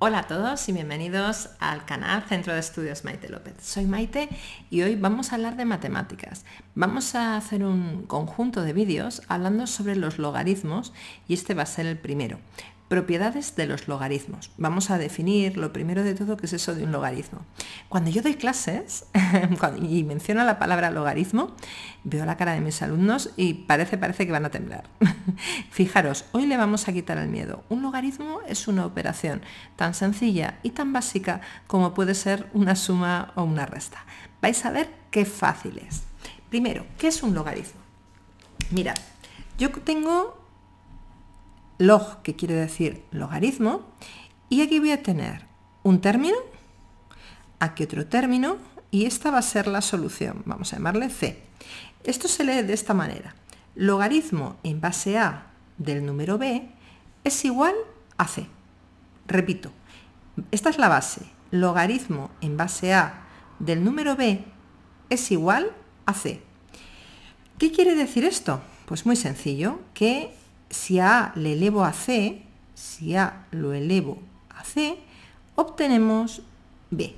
Hola a todos y bienvenidos al canal Centro de Estudios Maite López. Soy Maite y hoy vamos a hablar de matemáticas. Vamos a hacer un conjunto de vídeos hablando sobre los logaritmos y este va a ser el primero. Propiedades de los logaritmos. Vamos a definir lo primero de todo que es eso de un logaritmo. Cuando yo doy clases y menciono la palabra logaritmo, veo la cara de mis alumnos y parece, parece que van a temblar. Fijaros, hoy le vamos a quitar el miedo. Un logaritmo es una operación tan sencilla y tan básica como puede ser una suma o una resta. Vais a ver qué fácil es. Primero, ¿qué es un logaritmo? Mira, yo tengo log, que quiere decir logaritmo, y aquí voy a tener un término, aquí otro término, y esta va a ser la solución, vamos a llamarle C. Esto se lee de esta manera, logaritmo en base a del número b es igual a c. Repito, esta es la base, logaritmo en base a del número b es igual a c. ¿Qué quiere decir esto? Pues muy sencillo, que si a le elevo a C, si A lo elevo a C, obtenemos B.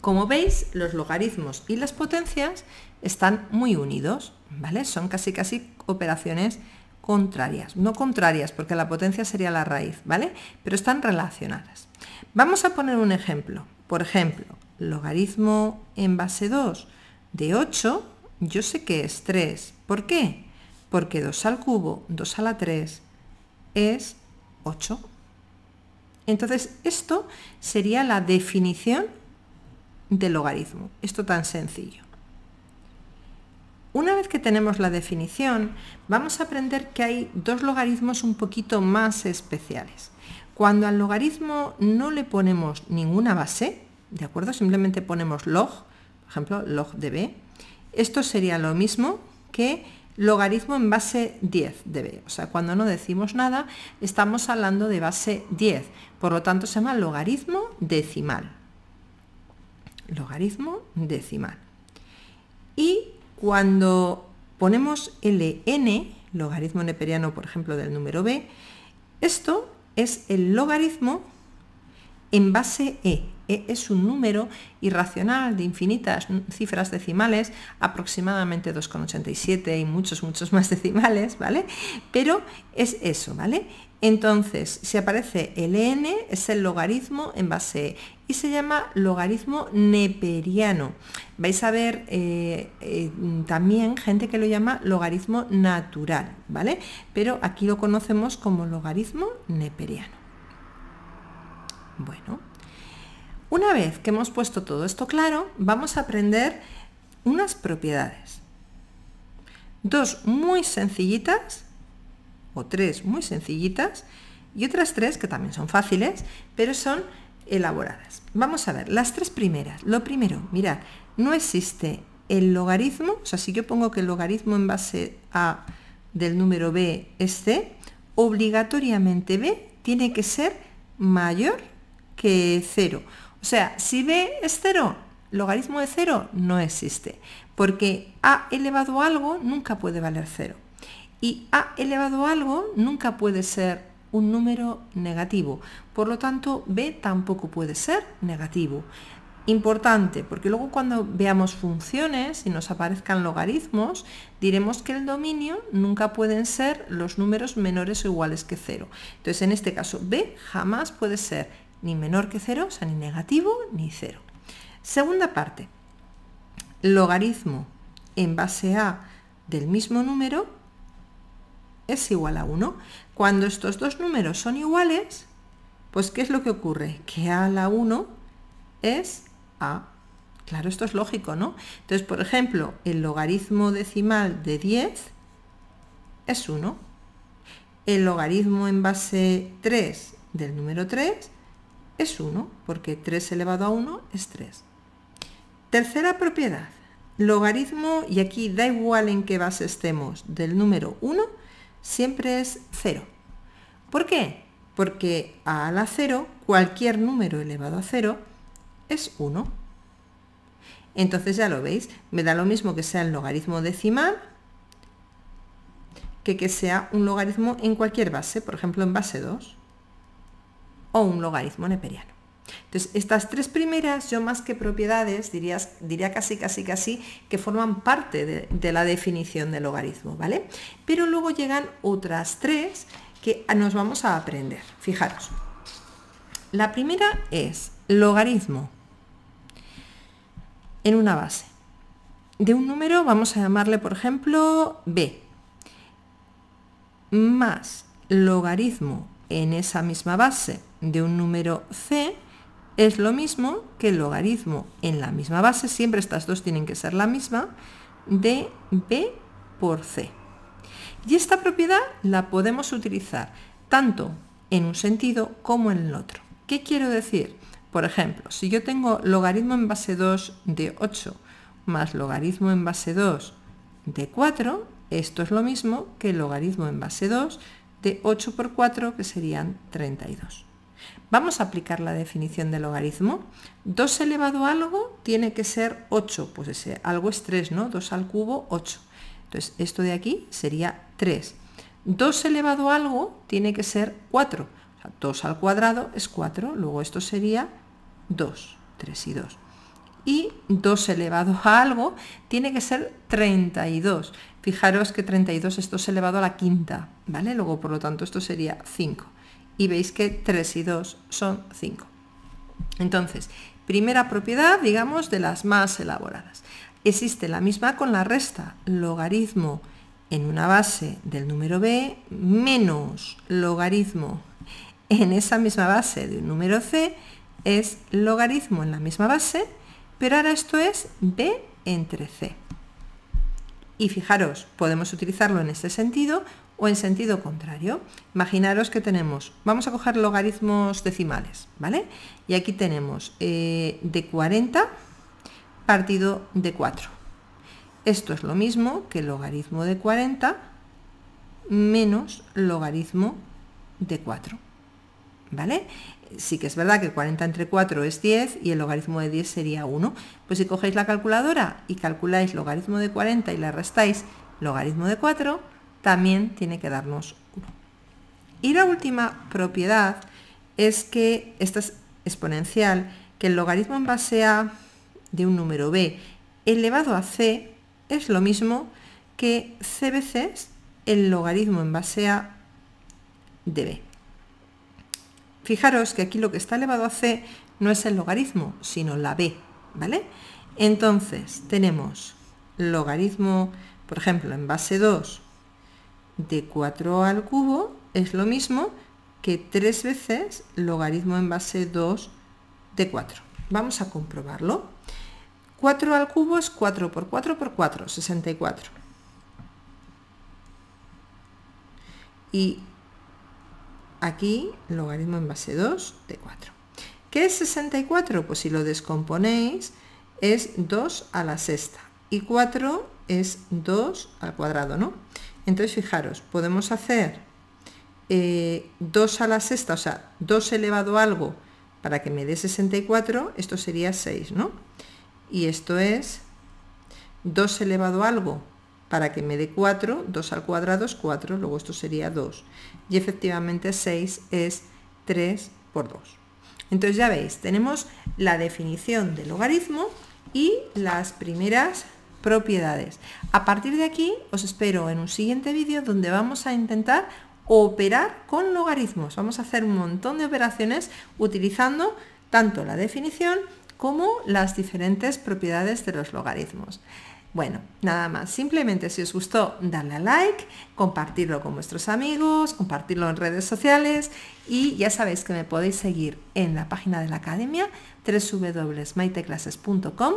Como veis, los logaritmos y las potencias están muy unidos, ¿vale? Son casi casi operaciones contrarias, no contrarias porque la potencia sería la raíz, ¿vale? Pero están relacionadas. Vamos a poner un ejemplo. Por ejemplo, logaritmo en base 2 de 8, yo sé que es 3. ¿Por qué? porque 2 al cubo, 2 a la 3, es 8. Entonces, esto sería la definición del logaritmo. Esto tan sencillo. Una vez que tenemos la definición, vamos a aprender que hay dos logaritmos un poquito más especiales. Cuando al logaritmo no le ponemos ninguna base, ¿de acuerdo? Simplemente ponemos log, por ejemplo, log de b, esto sería lo mismo que logaritmo en base 10 de b. O sea, cuando no decimos nada, estamos hablando de base 10. Por lo tanto, se llama logaritmo decimal. Logaritmo decimal. Y cuando ponemos ln, logaritmo neperiano, por ejemplo, del número b, esto es el logaritmo en base e. E es un número irracional de infinitas cifras decimales, aproximadamente 2,87 y muchos, muchos más decimales, ¿vale? Pero es eso, ¿vale? Entonces, si aparece el n, es el logaritmo en base e y se llama logaritmo neperiano. Vais a ver eh, eh, también gente que lo llama logaritmo natural, ¿vale? Pero aquí lo conocemos como logaritmo neperiano. Bueno. Una vez que hemos puesto todo esto claro, vamos a aprender unas propiedades. Dos muy sencillitas, o tres muy sencillitas, y otras tres que también son fáciles, pero son elaboradas. Vamos a ver, las tres primeras. Lo primero, mirad, no existe el logaritmo, o sea, si yo pongo que el logaritmo en base a del número b es c, obligatoriamente b tiene que ser mayor que cero. O sea, si b es 0, logaritmo de 0 no existe, porque a elevado a algo nunca puede valer 0. Y a elevado a algo nunca puede ser un número negativo. Por lo tanto, b tampoco puede ser negativo. Importante, porque luego cuando veamos funciones y nos aparezcan logaritmos, diremos que el dominio nunca pueden ser los números menores o iguales que cero. Entonces, en este caso, b jamás puede ser ni menor que 0, o sea, ni negativo ni 0. Segunda parte, logaritmo en base a del mismo número es igual a 1. Cuando estos dos números son iguales, pues ¿qué es lo que ocurre? Que a la 1 es a. Claro, esto es lógico, ¿no? Entonces, por ejemplo, el logaritmo decimal de 10 es 1. El logaritmo en base 3 del número 3 es 1, porque 3 elevado a 1 es 3. Tercera propiedad, logaritmo, y aquí da igual en qué base estemos, del número 1, siempre es 0. ¿Por qué? Porque a la 0, cualquier número elevado a 0 es 1. Entonces ya lo veis, me da lo mismo que sea el logaritmo decimal que que sea un logaritmo en cualquier base, por ejemplo en base 2 o un logaritmo neperiano. Entonces, estas tres primeras, yo más que propiedades, dirías, diría casi, casi, casi, que forman parte de, la definición del logaritmo, ¿vale? Pero luego llegan otras tres que nos vamos a aprender. Fijaros. La primera es logaritmo en una base. De un número vamos a llamarle, por ejemplo, b, más logaritmo en esa misma base de un número c es lo mismo que el logaritmo en la misma base, siempre estas dos tienen que ser la misma, de b por c. Y esta propiedad la podemos utilizar tanto en un sentido como en el otro. ¿Qué quiero decir? Por ejemplo, si yo tengo logaritmo en base 2 de 8 más logaritmo en base 2 de 4, esto es lo mismo que el logaritmo en base 2 de 8 por 4, que serían 32. Vamos a aplicar la definición de logaritmo. 2 elevado a algo tiene que ser 8, pues ese algo es 3, ¿no? 2 al cubo, 8. Entonces, esto de aquí sería 3. 2 elevado a algo tiene que ser 4. O sea, 2 al cuadrado es 4, luego esto sería 2, 3 y 2. Y 2 elevado a algo tiene que ser 32. Fijaros que 32 esto es elevado a la quinta, ¿vale? Luego, por lo tanto, esto sería 5 y veis que 3 y 2 son 5. Entonces, primera propiedad, digamos, de las más elaboradas. Existe la misma con la resta, logaritmo en una base del número b menos logaritmo en esa misma base de un número c es logaritmo en la misma base, pero ahora esto es b entre c. Y fijaros, podemos utilizarlo en este sentido o en sentido contrario. Imaginaros que tenemos, vamos a coger logaritmos decimales, ¿vale? Y aquí tenemos eh, de 40 partido de 4. Esto es lo mismo que el logaritmo de 40 menos logaritmo de 4. ¿vale? Sí que es verdad que 40 entre 4 es 10 y el logaritmo de 10 sería 1. Pues si cogéis la calculadora y calculáis logaritmo de 40 y le restáis logaritmo de 4, también tiene que darnos 1. Y la última propiedad es que esta es exponencial, que el logaritmo en base a de un número b elevado a c es lo mismo que c veces el logaritmo en base a de b. Fijaros que aquí lo que está elevado a c no es el logaritmo, sino la b, ¿vale? Entonces tenemos logaritmo, por ejemplo, en base 2 de 4 al cubo es lo mismo que 3 veces logaritmo en base 2 de 4. Vamos a comprobarlo. 4 al cubo es 4 por 4 por 4, 64. Y aquí logaritmo en base 2 de 4. ¿Qué es 64? Pues si lo descomponéis es 2 a la sexta y 4 es 2 al cuadrado, ¿no? Entonces fijaros, podemos hacer 2 eh, a la sexta, o sea, 2 elevado a algo para que me dé 64, esto sería 6, ¿no? Y esto es 2 elevado a algo para que me dé 4, 2 al cuadrado es 4, luego esto sería 2. Y efectivamente 6 es 3 por 2. Entonces ya veis, tenemos la definición del logaritmo y las primeras propiedades. A partir de aquí os espero en un siguiente vídeo donde vamos a intentar operar con logaritmos. Vamos a hacer un montón de operaciones utilizando tanto la definición como las diferentes propiedades de los logaritmos. Bueno, nada más. Simplemente si os gustó, darle a like, compartirlo con vuestros amigos, compartirlo en redes sociales y ya sabéis que me podéis seguir en la página de la academia www.maiteclases.com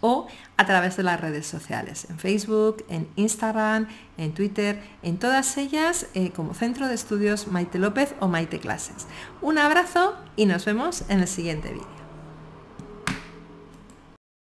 o a través de las redes sociales, en Facebook, en Instagram, en Twitter, en todas ellas eh, como Centro de Estudios Maite López o Maite Clases. Un abrazo y nos vemos en el siguiente vídeo.